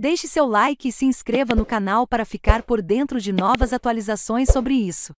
Deixe seu like e se inscreva no canal para ficar por dentro de novas atualizações sobre isso.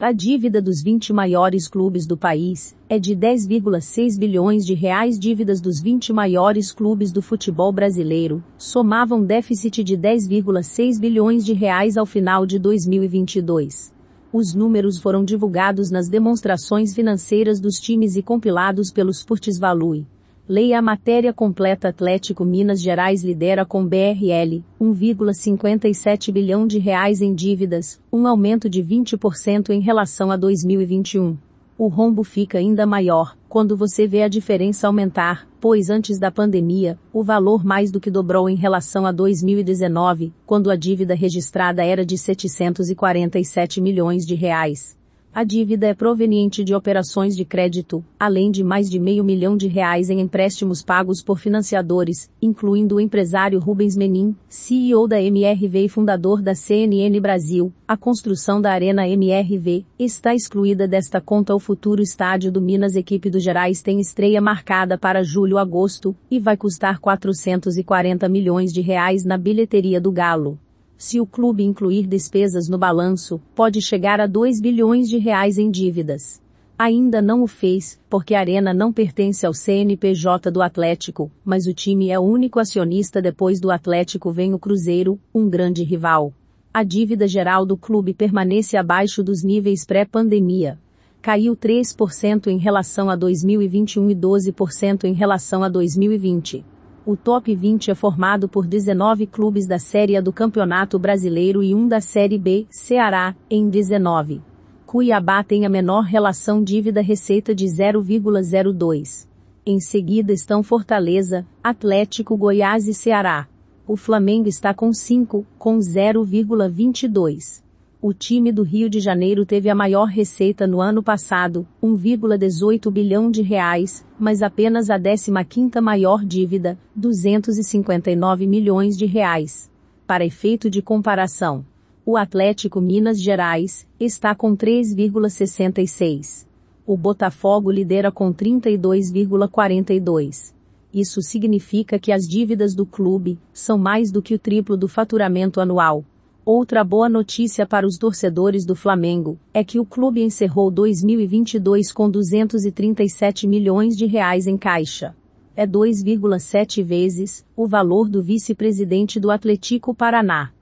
A dívida dos 20 maiores clubes do país é de 10,6 bilhões de reais. Dívidas dos 20 maiores clubes do futebol brasileiro somavam déficit de 10,6 bilhões de reais ao final de 2022. Os números foram divulgados nas demonstrações financeiras dos times e compilados pelo Sports Value. Leia a matéria completa Atlético Minas Gerais lidera com BRL, 1,57 bilhão de reais em dívidas, um aumento de 20% em relação a 2021. O rombo fica ainda maior quando você vê a diferença aumentar, pois antes da pandemia, o valor mais do que dobrou em relação a 2019, quando a dívida registrada era de 747 milhões de reais. A dívida é proveniente de operações de crédito, além de mais de meio milhão de reais em empréstimos pagos por financiadores, incluindo o empresário Rubens Menin, CEO da MRV e fundador da CNN Brasil. A construção da Arena MRV está excluída desta conta. O futuro estádio do Minas Equipe do Gerais tem estreia marcada para julho-agosto e vai custar 440 milhões de reais na bilheteria do Galo se o clube incluir despesas no balanço, pode chegar a 2 bilhões de reais em dívidas. Ainda não o fez, porque a Arena não pertence ao CNPJ do Atlético, mas o time é o único acionista depois do Atlético vem o Cruzeiro, um grande rival. A dívida geral do clube permanece abaixo dos níveis pré-pandemia. Caiu 3% em relação a 2021 e 12% em relação a 2020. O top 20 é formado por 19 clubes da Série A do Campeonato Brasileiro e um da Série B, Ceará, em 19. Cuiabá tem a menor relação dívida-receita de 0,02. Em seguida estão Fortaleza, Atlético Goiás e Ceará. O Flamengo está com 5, com 0,22 o time do Rio de Janeiro teve a maior receita no ano passado, 1,18 bilhão de reais, mas apenas a 15ª maior dívida, 259 milhões de reais. Para efeito de comparação, o Atlético Minas Gerais está com 3,66. O Botafogo lidera com 32,42 isso significa que as dívidas do clube são mais do que o triplo do faturamento anual. Outra boa notícia para os torcedores do Flamengo é que o clube encerrou 2022 com 237 milhões de reais em caixa. É 2,7 vezes o valor do vice-presidente do Atlético Paraná.